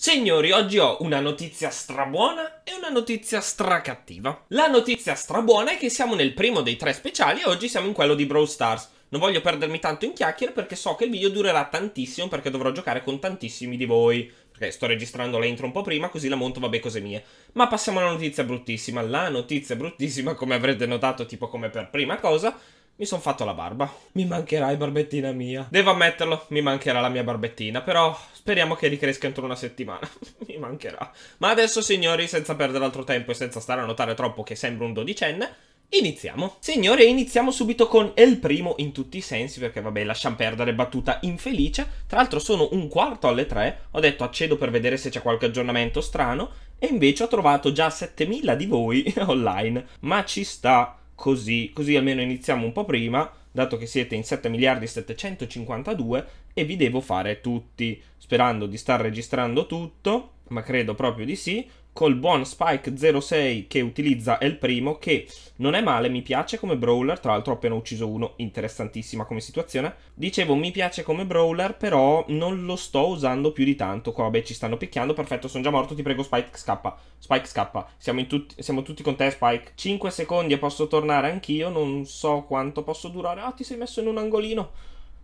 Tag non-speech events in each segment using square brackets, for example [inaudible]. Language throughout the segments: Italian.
Signori, oggi ho una notizia strabuona e una notizia stracattiva. La notizia strabuona è che siamo nel primo dei tre speciali e oggi siamo in quello di Brawl Stars. Non voglio perdermi tanto in chiacchiere perché so che il video durerà tantissimo perché dovrò giocare con tantissimi di voi. Perché sto registrando la un po' prima così la monto vabbè cose mie. Ma passiamo alla notizia bruttissima. La notizia bruttissima, come avrete notato tipo come per prima cosa, mi sono fatto la barba. Mi mancherai, barbettina mia. Devo ammetterlo, mi mancherà la mia barbettina, però speriamo che ricresca entro una settimana. [laughs] mi mancherà. Ma adesso, signori, senza perdere altro tempo e senza stare a notare troppo che sembro un dodicenne, Iniziamo. Signori, iniziamo subito con il primo in tutti i sensi, perché vabbè, lasciamo perdere battuta infelice. Tra l'altro sono un quarto alle tre, ho detto accedo per vedere se c'è qualche aggiornamento strano, e invece ho trovato già 7000 di voi [laughs] online. Ma ci sta, così, così almeno iniziamo un po' prima, dato che siete in 7 miliardi 752 e vi devo fare tutti, sperando di star registrando tutto, ma credo proprio di sì, col buon Spike 06 che utilizza è il primo che non è male, mi piace come brawler, tra l'altro ho appena ucciso uno, interessantissima come situazione. Dicevo mi piace come brawler però non lo sto usando più di tanto, qua vabbè ci stanno picchiando, perfetto sono già morto, ti prego Spike scappa, Spike scappa, siamo, tut siamo tutti con te Spike. 5 secondi e posso tornare anch'io, non so quanto posso durare, ah ti sei messo in un angolino,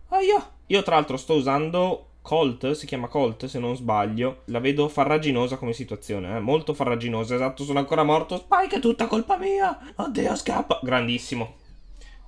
aia. Io tra l'altro sto usando Colt, si chiama Colt se non sbaglio, la vedo farraginosa come situazione, eh? molto farraginosa, esatto, sono ancora morto, Spike è tutta colpa mia, oddio scappa, grandissimo.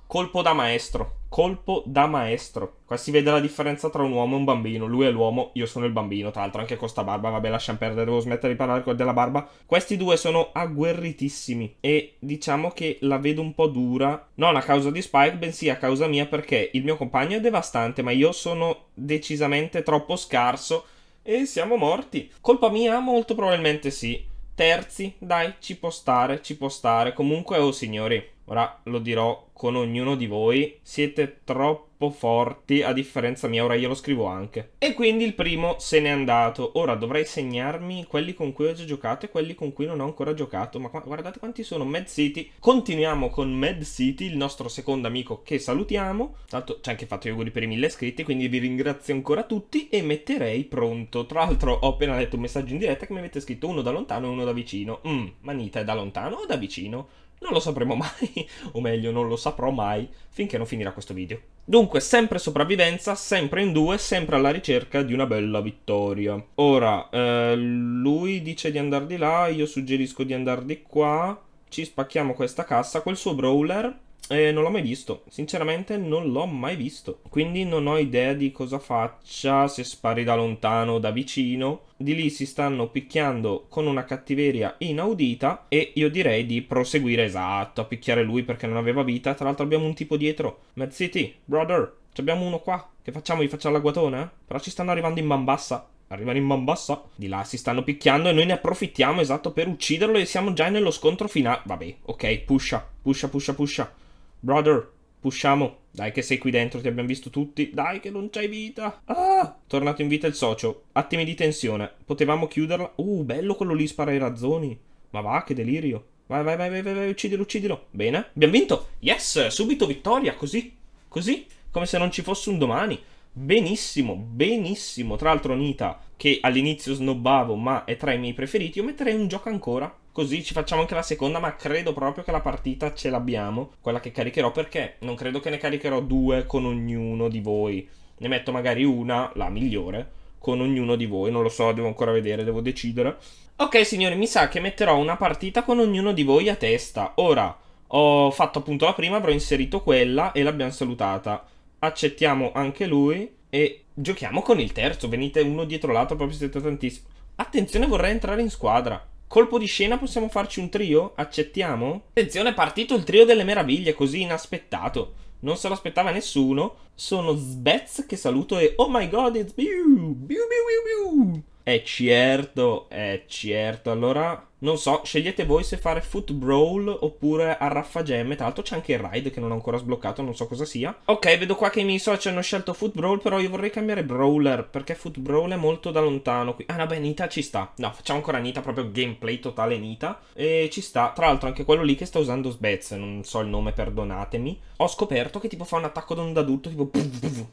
Colpo da maestro. Colpo da maestro. Qua si vede la differenza tra un uomo e un bambino. Lui è l'uomo, io sono il bambino. Tra l'altro anche con sta barba, vabbè lasciamo perdere, devo smettere di parlare della barba. Questi due sono agguerritissimi e diciamo che la vedo un po' dura. Non a causa di Spike, bensì a causa mia perché il mio compagno è devastante, ma io sono decisamente troppo scarso e siamo morti. Colpa mia? Molto probabilmente sì. Terzi, dai, ci può stare, ci può stare. Comunque, oh signori, ora lo dirò con ognuno di voi, siete troppo forti a differenza mia, ora io lo scrivo anche. E quindi il primo se n'è andato, ora dovrei segnarmi quelli con cui ho già giocato e quelli con cui non ho ancora giocato, ma guardate quanti sono, Mad City. Continuiamo con Mad City, il nostro secondo amico che salutiamo, tanto ci ha anche fatto gli auguri per i mille iscritti, quindi vi ringrazio ancora tutti e metterei pronto. Tra l'altro ho appena letto un messaggio in diretta che mi avete scritto uno da lontano e uno da vicino. Mmm, manita è da lontano o da vicino? non lo sapremo mai, [laughs] o meglio non lo saprò mai finché non finirà questo video. Dunque, sempre sopravvivenza, sempre in due, sempre alla ricerca di una bella vittoria. Ora, eh, lui dice di andare di là, io suggerisco di andare di qua, ci spacchiamo questa cassa, col suo brawler eh, non l'ho mai visto, sinceramente non l'ho mai visto, quindi non ho idea di cosa faccia, se spari da lontano o da vicino. Di lì si stanno picchiando con una cattiveria inaudita e io direi di proseguire esatto a picchiare lui perché non aveva vita. Tra l'altro abbiamo un tipo dietro, Mad City, brother, ci abbiamo uno qua. Che facciamo? Gli facciamo la guatona? Però ci stanno arrivando in bambassa arrivano in Mombassa. Di là si stanno picchiando e noi ne approfittiamo esatto per ucciderlo e siamo già nello scontro finale. Vabbè, ok, pusha, pusha, pusha, pusha. Brother, Pusciamo. Dai che sei qui dentro, ti abbiamo visto tutti. Dai che non c'hai vita. Ah! Tornato in vita il socio. Attimi di tensione. Potevamo chiuderla. Uh, bello quello lì spara i razzoni. Ma va, che delirio. Vai, vai, vai, vai, vai, uccidilo, uccidilo. Bene, abbiamo vinto. Yes, subito vittoria, così. Così, come se non ci fosse un domani benissimo, benissimo. Tra l'altro Nita, che all'inizio snobbavo ma è tra i miei preferiti, io metterei un gioco ancora. Così ci facciamo anche la seconda, ma credo proprio che la partita ce l'abbiamo, quella che caricherò, perché non credo che ne caricherò due con ognuno di voi. Ne metto magari una, la migliore, con ognuno di voi, non lo so, devo ancora vedere, devo decidere. Ok signori, mi sa che metterò una partita con ognuno di voi a testa. Ora, ho fatto appunto la prima, avrò inserito quella e l'abbiamo salutata accettiamo anche lui e giochiamo con il terzo. Venite uno dietro l'altro proprio siete tantissimo. Attenzione, vorrei entrare in squadra. Colpo di scena, possiamo farci un trio? Accettiamo? Attenzione, è partito il trio delle meraviglie, così inaspettato. Non se lo aspettava nessuno. Sono Sbez che saluto e oh my god, it's Biu! Biu biu biu biu! Eh certo, è certo. Allora non so, scegliete voi se fare Foot Brawl oppure Arraffa Gemme. Tra l'altro c'è anche il ride che non ho ancora sbloccato, non so cosa sia. Ok, vedo qua che i miei soci hanno scelto Foot Brawl, però io vorrei cambiare Brawler, perché Foot Brawl è molto da lontano qui. Ah, vabbè, Nita ci sta. No, facciamo ancora Nita, proprio gameplay totale Nita. E ci sta. Tra l'altro anche quello lì che sta usando Sbez, non so il nome, perdonatemi. Ho scoperto che tipo fa un attacco da un adulto, tipo...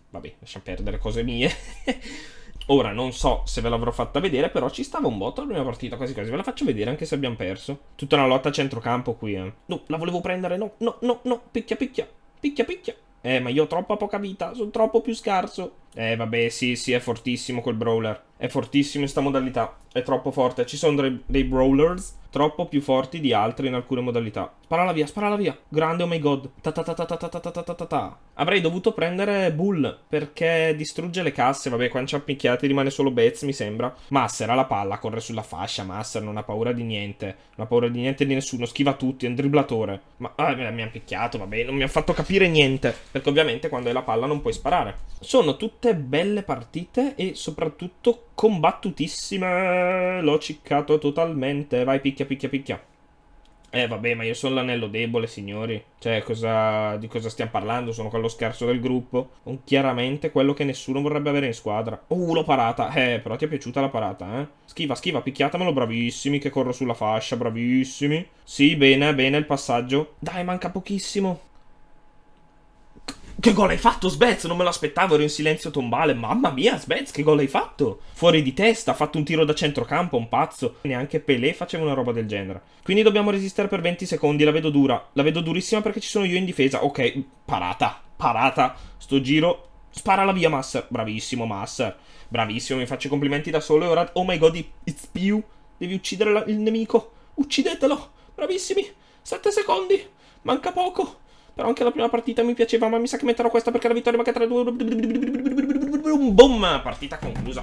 Vabbè, lasciamo perdere cose mie. [laughs] Ora non so se ve l'avrò fatta vedere, però ci stava un botto la prima partita, quasi quasi. Ve la faccio vedere anche se abbiamo perso. Tutta una lotta a centrocampo qui, eh. No, la volevo prendere, no, no, no, no, picchia, picchia, picchia, picchia. Eh, ma io ho troppa poca vita, sono troppo più scarso. Eh, vabbè, sì, sì, è fortissimo quel brawler. È fortissimo in sta modalità. È troppo forte. Ci sono dei, dei brawlers troppo più forti di altri in alcune modalità. Sparala via, sparala via. Grande, oh my god. Ta ta ta ta ta ta ta ta ta ta. Avrei dovuto prendere Bull perché distrugge le casse. Vabbè, qua picchiati, rimane solo Betz, mi sembra. Masser ha la palla, corre sulla fascia. Masser non ha paura di niente. Non ha paura di niente di nessuno. Schiva tutti, è un dribblatore. Ma ah, mi ha picchiato, vabbè, non mi ha fatto capire niente. Perché ovviamente quando hai la palla non puoi sparare. Sono tutte belle partite e soprattutto combattutissime. L'ho ciccato totalmente. Vai, picchia, picchia, picchia. Eh vabbè, ma io sono l'anello debole, signori. Cioè, cosa, di cosa stiamo parlando? Sono quello scherzo del gruppo. Un chiaramente quello che nessuno vorrebbe avere in squadra. Uh, l'ho parata. Eh, però ti è piaciuta la parata, eh? Schiva, schiva, picchiatamelo, bravissimi, che corro sulla fascia, bravissimi. Sì, bene, bene il passaggio. Dai, manca pochissimo. Che gol hai fatto, Sbez? Non me lo aspettavo, ero in silenzio tombale. Mamma mia, Sbez, che gol hai fatto? Fuori di testa, ha fatto un tiro da centrocampo, un pazzo. Neanche Pelé faceva una roba del genere. Quindi dobbiamo resistere per 20 secondi, la vedo dura. La vedo durissima perché ci sono io in difesa. Ok, parata, parata. Sto giro, spara la via Masser. Bravissimo Masser. Bravissimo, mi faccio i complimenti da solo e ora... Oh my god, it's più. Devi uccidere la... il nemico. Uccidetelo. Bravissimi. 7 secondi. Manca poco. Però anche la prima partita mi piaceva, ma mi sa che metterò questa perché la vittoria manca 3-2. Boom! Partita conclusa.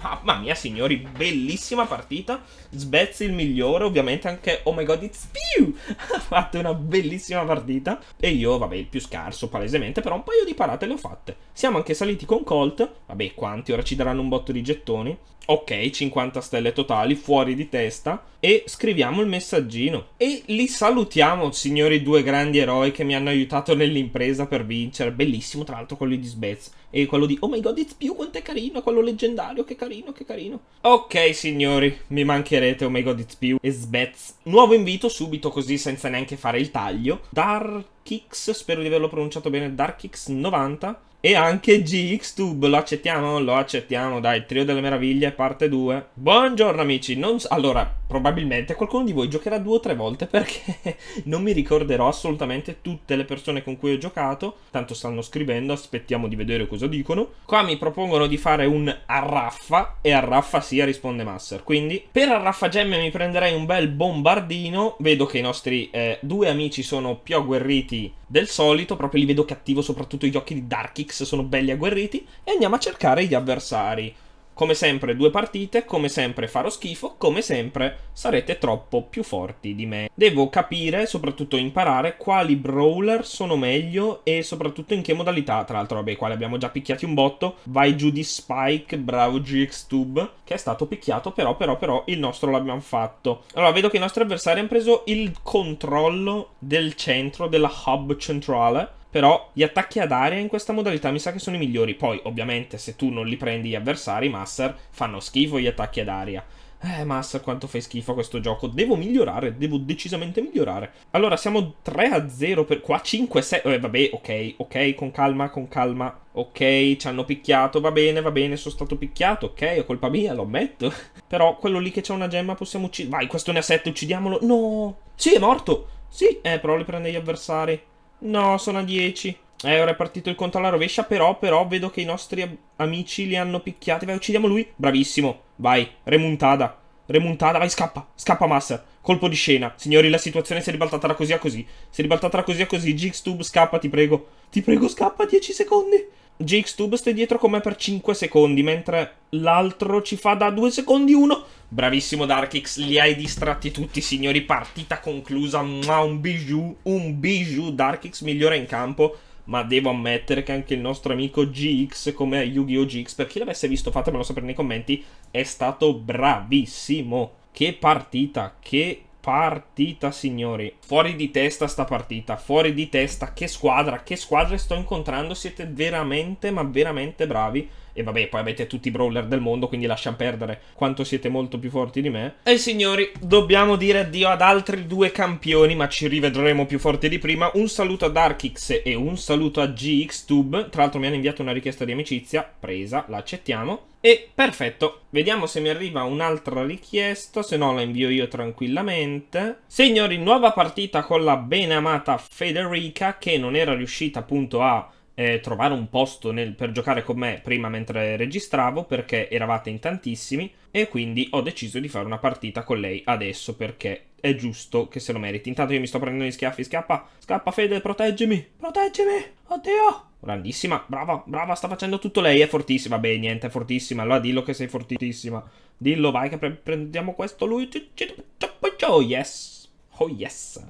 Mamma mia, signori, bellissima partita. Sbezzi il migliore, ovviamente anche Oh my god, it's più! Ha fatto una bellissima partita. E io, vabbè, il più scarso, palesemente, però un paio di parate le ho fatte. Siamo anche saliti con Colt. Vabbè, quanti, ora ci daranno un botto di gettoni. Ok, 50 stelle totali, fuori di testa. E scriviamo il messaggino. E li salutiamo, signori due grandi eroi che mi hanno aiutato nell'impresa per vincere. Bellissimo, tra l'altro, quello di Sbez. E quello di Oh my god, it's più, quanto è carino. Quello leggendario, che carino, che carino. Ok, signori, mi mancherete Oh my god, it's più e Sbez. Nuovo invito subito, così senza neanche fare il taglio. Darkix, spero di averlo pronunciato bene. Darkix 90 e anche GX Tube, lo accettiamo? Lo accettiamo, dai, Trio delle Meraviglie, parte 2. Buongiorno amici, non... allora, probabilmente qualcuno di voi giocherà due o tre volte perché [laughs] non mi ricorderò assolutamente tutte le persone con cui ho giocato. Tanto stanno scrivendo, aspettiamo di vedere cosa dicono. Qua mi propongono di fare un Arraffa e Arraffa sia risponde Master. Quindi, per Arraffa Gemme mi prenderei un bel bombardino. Vedo che i nostri eh, due amici sono più agguerriti del solito, proprio li vedo cattivo, soprattutto gli occhi di Darkix sono belli agguerriti e andiamo a cercare gli avversari. Come sempre due partite, come sempre farò schifo, come sempre sarete troppo più forti di me. Devo capire, soprattutto imparare, quali brawler sono meglio e soprattutto in che modalità. Tra l'altro, vabbè, qua li abbiamo già picchiati un botto. Vai giù di Spike, bravo GX Tube, che è stato picchiato, però, però, però, il nostro l'abbiamo fatto. Allora, vedo che i nostri avversari hanno preso il controllo del centro, della hub centrale però gli attacchi ad aria in questa modalità mi sa che sono i migliori. Poi, ovviamente, se tu non li prendi gli avversari, Master, fanno schifo gli attacchi ad aria. Eh, Master, quanto fai schifo a questo gioco. Devo migliorare, devo decisamente migliorare. Allora, siamo 3 a 0 per qua, 5 a 6. Eh, vabbè, ok, ok, con calma, con calma. Ok, ci hanno picchiato, va bene, va bene, sono stato picchiato, ok, è colpa mia, lo ammetto. [laughs] Però quello lì che c'è una gemma possiamo uccidere. Vai, questo ne ha 7, uccidiamolo. No! Sì, è morto! Sì, eh, però li prende gli avversari. No, sono a 10. Eh, ora è partito il conto alla rovescia, però, però vedo che i nostri amici li hanno picchiati. Vai, uccidiamo lui. Bravissimo. Vai, remuntada. Remuntata, vai, scappa, scappa Master. Colpo di scena. Signori, la situazione si è ribaltata da così a così. Si è ribaltata da così a così. Jigstube, scappa, ti prego. Ti prego, scappa, 10 secondi. Jake Stubb stai dietro con me per 5 secondi, mentre l'altro ci fa da 2 secondi 1. Bravissimo Darkix, li hai distratti tutti signori, partita conclusa, ma un bijou, un bijou, Darkix migliore in campo. Ma devo ammettere che anche il nostro amico GX, come Yu-Gi-Oh! GX, per chi l'avesse visto fatemelo sapere nei commenti, è stato bravissimo. Che partita, che partita, signori. Fuori di testa sta partita, fuori di testa. Che squadra, che squadre sto incontrando. Siete veramente, ma veramente bravi. E vabbè, poi avete tutti i brawler del mondo, quindi lasciam perdere quanto siete molto più forti di me. E signori, dobbiamo dire addio ad altri due campioni, ma ci rivedremo più forti di prima. Un saluto a Darkix e un saluto a GXTube. Tra l'altro mi hanno inviato una richiesta di amicizia, presa, la accettiamo. E perfetto, vediamo se mi arriva un'altra richiesta, se no la invio io tranquillamente. Signori, nuova partita con la ben amata Federica che non era riuscita appunto a eh, trovare un posto nel, per giocare con me prima mentre registravo perché eravate in tantissimi e quindi ho deciso di fare una partita con lei adesso perché è giusto che se lo meriti. Intanto io mi sto prendendo gli schiaffi, scappa, scappa Fede, proteggimi, proteggimi, oddio. Grandissima, brava, brava, sta facendo tutto lei, è fortissima, vabbè niente, è fortissima, allora dillo che sei fortissima. Dillo, vai che pre prendiamo questo lui, oh yes, oh yes.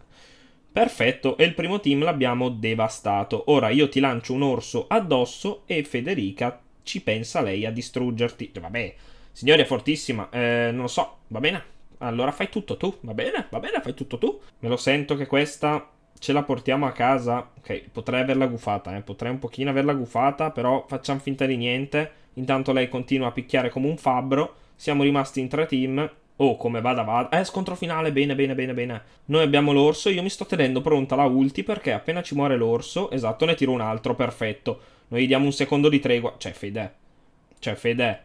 Perfetto, e il primo team l'abbiamo devastato. Ora io ti lancio un orso addosso e Federica ci pensa lei a distruggerti. Vabbè, signore è fortissima, eh, non lo so, va bene? Allora fai tutto tu, va bene? Va bene, fai tutto tu. Me lo sento che questa ce la portiamo a casa. Ok, potrei averla gufata, eh. potrei un pochino averla gufata, però facciamo finta di niente. Intanto lei continua a picchiare come un fabbro. Siamo rimasti in tre team Oh, come vada, vada. Eh, scontro finale, bene, bene, bene, bene. Noi abbiamo l'orso, io mi sto tenendo pronta la ulti perché appena ci muore l'orso, esatto, ne tiro un altro, perfetto. Noi gli diamo un secondo di tregua. Cioè, Fede. Cioè, Fede.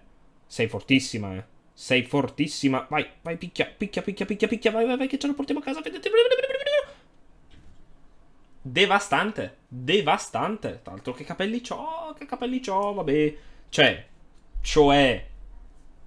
Sei fortissima, eh. Sei fortissima. Vai, vai, picchia, picchia, picchia, picchia, picchia. Vai, vai, vai, che ce la portiamo a casa. Fede. Devastante. Devastante. Tra l'altro, che capelli c'ho, che capelli c'ho, vabbè. Cioè, cioè...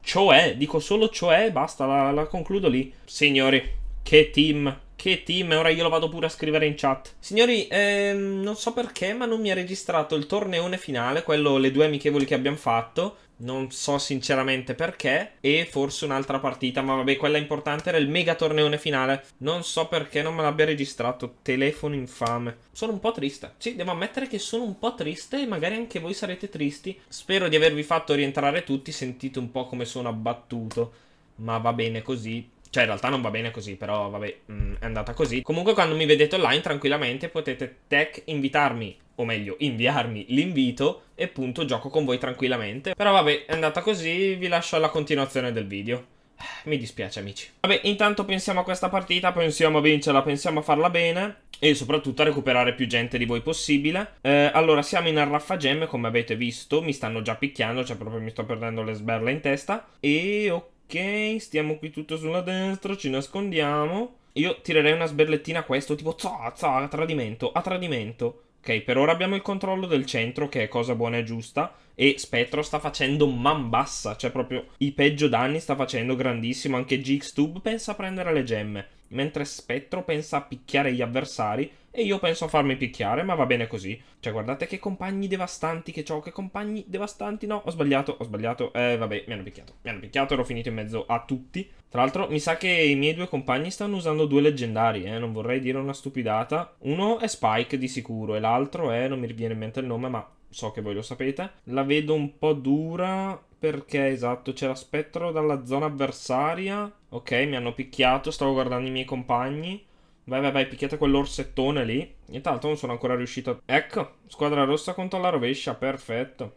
Cioè, dico solo cioè, basta, la, la concludo lì. Signori, che team, che team, ora io lo vado pure a scrivere in chat. Signori, ehm, non so perché, ma non mi ha registrato il torneone finale, quello, le due amichevoli che abbiamo fatto non so sinceramente perché, e forse un'altra partita, ma vabbè, quella importante era il mega torneone finale. Non so perché non me l'abbia registrato, telefono infame. Sono un po' triste. Sì, devo ammettere che sono un po' triste e magari anche voi sarete tristi. Spero di avervi fatto rientrare tutti, sentite un po' come sono abbattuto. Ma va bene così, cioè, in realtà non va bene così, però vabbè, mh, mm, è andata così. Comunque, quando mi vedete online, tranquillamente potete tech invitarmi o meglio inviarmi l'invito e punto gioco con voi tranquillamente. Però vabbè è andata così, vi lascio alla continuazione del video. Ah, mi dispiace amici. Vabbè, intanto pensiamo a questa partita, pensiamo a vincerla, pensiamo a farla bene e soprattutto a recuperare più gente di voi possibile. Eh, allora, siamo in Arraffa Gemme, come avete visto, mi stanno già picchiando, cioè proprio mi sto perdendo le sberle in testa. E ok, stiamo qui tutto sulla destra, ci nascondiamo. Io tirerei una sberlettina a questo, tipo za, za, a tradimento, a tradimento. Ok, per ora abbiamo il controllo del centro, che è cosa buona e giusta, e Spettro sta facendo man bassa, cioè proprio i peggio danni sta facendo grandissimo, anche Gixtube pensa a prendere le gemme, mentre Spettro pensa a picchiare gli avversari e io penso a farmi picchiare, ma va bene così. Cioè guardate che compagni devastanti che ho, che compagni devastanti, no, ho sbagliato, ho sbagliato, eh vabbè, mi hanno picchiato, mi hanno picchiato, ero finito in mezzo a tutti. Tra l'altro mi sa che i miei due compagni stanno usando due leggendari, eh, non vorrei dire una stupidata. Uno è Spike di sicuro e l'altro è, non mi viene in mente il nome, ma so che voi lo sapete. La vedo un po' dura perché esatto, c'era spettro dalla zona avversaria. Ok, mi hanno picchiato, stavo guardando i miei compagni. Vai, vai, vai, picchiate quell'orsettone lì. Nient'altro, non sono ancora riuscito Ecco, squadra rossa contro la rovescia, perfetto.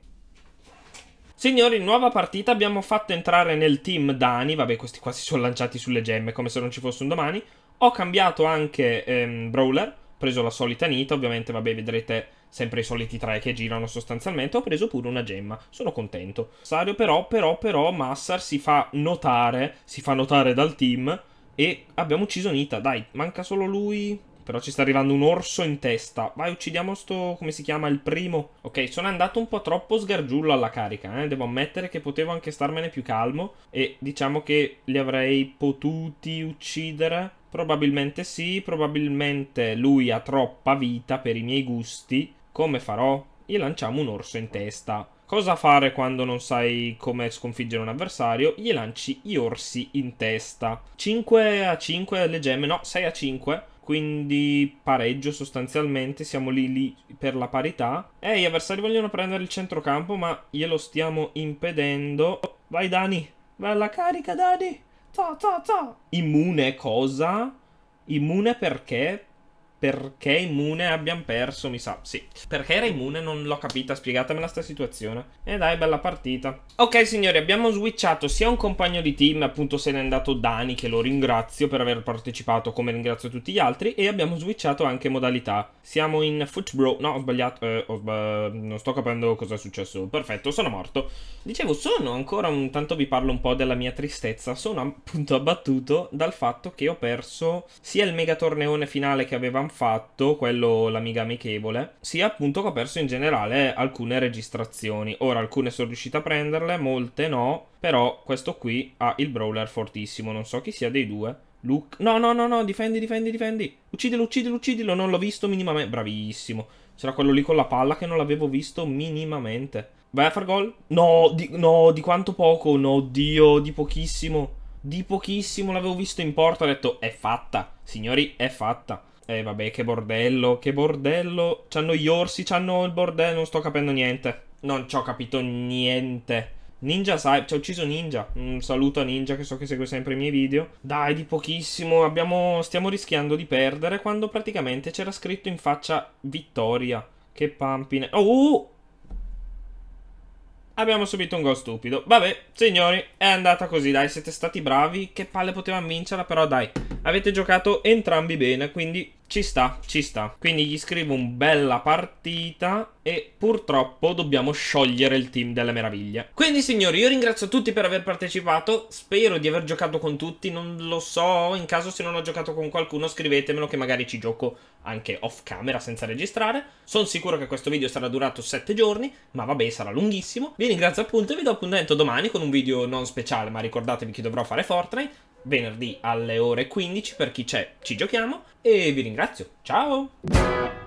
Signori, nuova partita, abbiamo fatto entrare nel team Dani. Vabbè, questi qua si sono lanciati sulle gemme come se non ci fosse un domani. Ho cambiato anche ehm, Brawler, ho preso la solita Nita, ovviamente, vabbè, vedrete sempre i soliti tre che girano sostanzialmente, ho preso pure una gemma, sono contento. Sario però, però, però, Massar si fa notare, si fa notare dal team e abbiamo ucciso Nita, dai, manca solo lui... Però ci sta arrivando un orso in testa. Vai, uccidiamo sto... come si chiama? Il primo. Ok, sono andato un po' troppo sgargiullo alla carica, eh. Devo ammettere che potevo anche starmene più calmo. E diciamo che li avrei potuti uccidere. Probabilmente sì, probabilmente lui ha troppa vita per i miei gusti. Come farò? Gli lanciamo un orso in testa. Cosa fare quando non sai come sconfiggere un avversario? Gli lanci gli orsi in testa. 5 a 5 le gemme, no, 6 a 5 quindi pareggio sostanzialmente, siamo lì lì per la parità. Eh, gli avversari vogliono prendere il centrocampo, ma glielo stiamo impedendo. Vai Dani, vai alla carica Dani! Ta ta ta! Immune cosa? Immune perché? perché immune abbiamo perso, mi sa. Sì. Perché era immune non l'ho capita, spiegatemela sta situazione. E dai, bella partita. Ok, signori, abbiamo switchato sia un compagno di team, appunto se n'è andato Dani, che lo ringrazio per aver partecipato, come ringrazio tutti gli altri, e abbiamo switchato anche modalità. Siamo in Footbro... No, ho sbagliato, eh, ho sbagliato, non sto capendo cosa è successo. Perfetto, sono morto. Dicevo, sono ancora un... tanto vi parlo un po' della mia tristezza, sono appunto abbattuto dal fatto che ho perso sia il mega torneone finale che avevamo fatto, quello l'amiga amichevole, sia appunto che ho perso in generale alcune registrazioni. Ora alcune sono riuscito a prenderle, molte no, però questo qui ha il brawler fortissimo, non so chi sia dei due. Luke... No, no, no, no, difendi, difendi, difendi. Uccidilo, uccidilo, uccidilo, non l'ho visto minimamente. Bravissimo. C'era quello lì con la palla che non l'avevo visto minimamente. Vai a far gol? No, di, no, di quanto poco? No, Dio, di pochissimo. Di pochissimo l'avevo visto in porta, ho detto è fatta. Signori, è fatta. Eh vabbè, che bordello, che bordello. C'hanno gli orsi, c'hanno il bordello, non sto capendo niente. Non ci ho capito niente. Ninja Sai, ci ha ucciso Ninja. Un saluto a Ninja che so che segue sempre i miei video. Dai, di pochissimo, abbiamo, stiamo rischiando di perdere quando praticamente c'era scritto in faccia vittoria. Che pampine. Oh! oh, oh! Abbiamo subito un gol stupido. Vabbè, signori, è andata così, dai, siete stati bravi. Che palle potevamo vincerla, però dai. Avete giocato entrambi bene, quindi ci sta, ci sta. Quindi gli scrivo un bella partita e purtroppo dobbiamo sciogliere il team delle meraviglie. Quindi signori, io ringrazio tutti per aver partecipato, spero di aver giocato con tutti, non lo so, in caso se non ho giocato con qualcuno scrivetemelo che magari ci gioco anche off camera senza registrare. Sono sicuro che questo video sarà durato 7 giorni, ma vabbè sarà lunghissimo. Vi ringrazio appunto e vi do appuntamento domani con un video non speciale, ma ricordatevi che dovrò fare Fortnite venerdì alle ore 15 per chi c'è ci giochiamo e vi ringrazio ciao